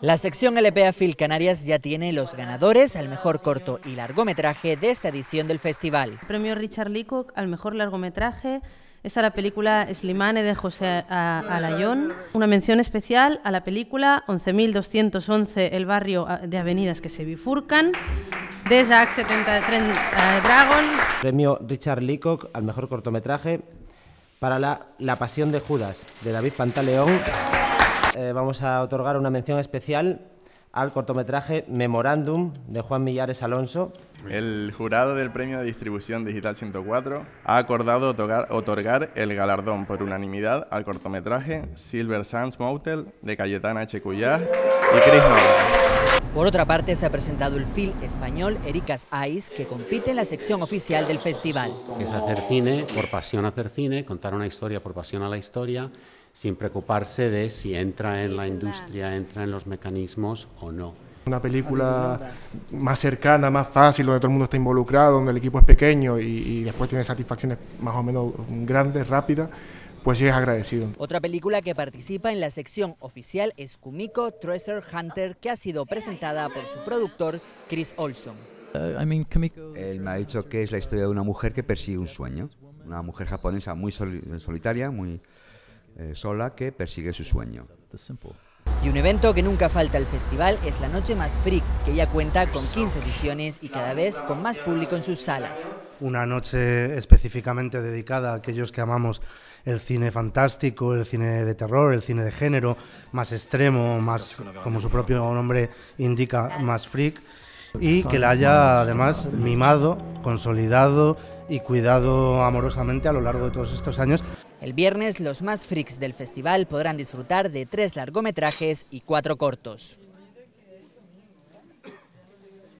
La sección LPA Film Canarias ya tiene los ganadores al mejor corto y largometraje de esta edición del festival. premio Richard Leacock al mejor largometraje es la película Slimane de José Alayón. Una mención especial a la película 11.211 El barrio ah, de avenidas que se bifurcan de Jack 73 ah, Dragon. Premio Richard Leacock al mejor cortometraje para la, la Pasión de Judas de David Pantaleón. Eh, vamos a otorgar una mención especial al cortometraje Memorándum de Juan Millares Alonso. El jurado del Premio de Distribución Digital 104 ha acordado otorgar, el galardón por unanimidad al cortometraje Silver Sands Motel de Cayetana Echecuyá y Chris por otra parte, se ha presentado el film español Ericas Ice, que compite en la sección oficial del festival. Es hacer cine por pasión hacer cine, contar una historia por pasión a la historia, sin preocuparse de si entra en la industria, entra en los mecanismos o no. Una película más cercana, más fácil, donde todo el mundo está involucrado, donde el equipo es pequeño y, y después tiene satisfacciones más o menos grandes, rápidas, pues sí es agradecido. Otra película que participa en la sección oficial es Kumiko Treasure Hunter, que ha sido presentada por su productor Chris Olson. Uh, Él me ha dicho que es la historia de una mujer que persigue un sueño, una mujer japonesa muy solitaria, muy eh, sola, que persigue su sueño. Y un evento que nunca falta al festival es la Noche Más Freak, que ya cuenta con 15 ediciones y cada vez con más público en sus salas una noche específicamente dedicada a aquellos que amamos el cine fantástico, el cine de terror, el cine de género, más extremo, más, como su propio nombre indica, más freak, y que la haya además mimado, consolidado y cuidado amorosamente a lo largo de todos estos años. El viernes los más freaks del festival podrán disfrutar de tres largometrajes y cuatro cortos.